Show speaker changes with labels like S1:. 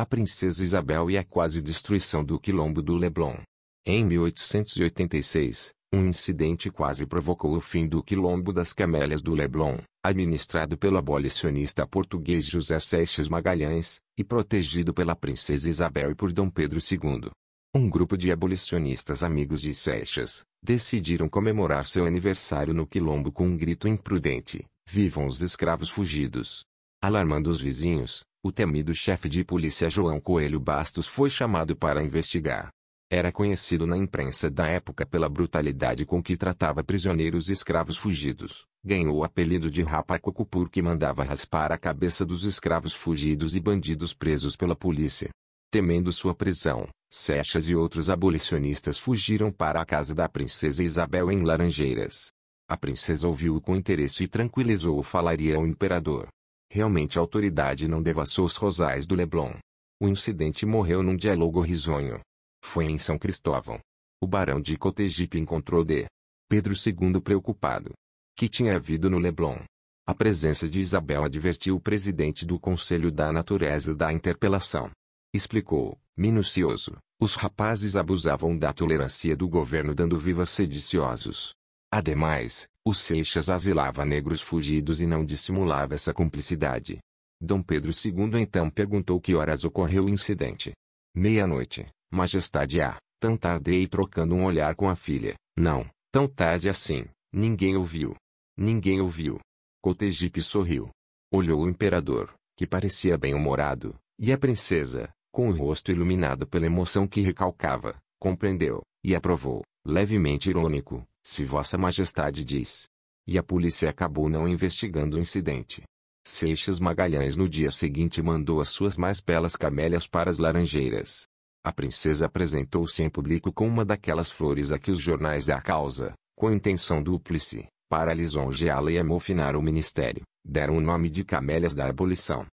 S1: a Princesa Isabel e a quase destruição do Quilombo do Leblon. Em 1886, um incidente quase provocou o fim do Quilombo das Camélias do Leblon, administrado pelo abolicionista português José Seixas Magalhães, e protegido pela Princesa Isabel e por Dom Pedro II. Um grupo de abolicionistas amigos de Seixas decidiram comemorar seu aniversário no Quilombo com um grito imprudente: Vivam os escravos fugidos! Alarmando os vizinhos, o temido chefe de polícia João Coelho Bastos foi chamado para investigar. Era conhecido na imprensa da época pela brutalidade com que tratava prisioneiros e escravos fugidos. Ganhou o apelido de Rapa Rapacoco porque mandava raspar a cabeça dos escravos fugidos e bandidos presos pela polícia. Temendo sua prisão, Seixas e outros abolicionistas fugiram para a casa da princesa Isabel em Laranjeiras. A princesa ouviu-o com interesse e tranquilizou-o falaria ao imperador. Realmente a autoridade não devassou os rosais do Leblon. O incidente morreu num diálogo risonho. Foi em São Cristóvão. O barão de Cotegipe encontrou D. Pedro II preocupado. Que tinha havido no Leblon. A presença de Isabel advertiu o presidente do Conselho da Natureza da interpelação. Explicou, minucioso, os rapazes abusavam da tolerância do governo dando vivas sediciosos. Ademais, o Seixas asilava negros fugidos e não dissimulava essa cumplicidade. Dom Pedro II então perguntou que horas ocorreu o incidente. Meia-noite, majestade A, tão tarde e trocando um olhar com a filha. Não, tão tarde assim, ninguém ouviu. Ninguém ouviu. Cotegipe sorriu. Olhou o imperador, que parecia bem-humorado, e a princesa, com o rosto iluminado pela emoção que recalcava, compreendeu, e aprovou, levemente irônico, se Vossa Majestade diz. E a polícia acabou não investigando o incidente. Seixas Magalhães no dia seguinte mandou as suas mais belas camélias para as Laranjeiras. A princesa apresentou-se em público com uma daquelas flores a que os jornais da causa, com intenção dúplice, para lisonjeá-la e amofinar o ministério, deram o nome de camélias da abolição.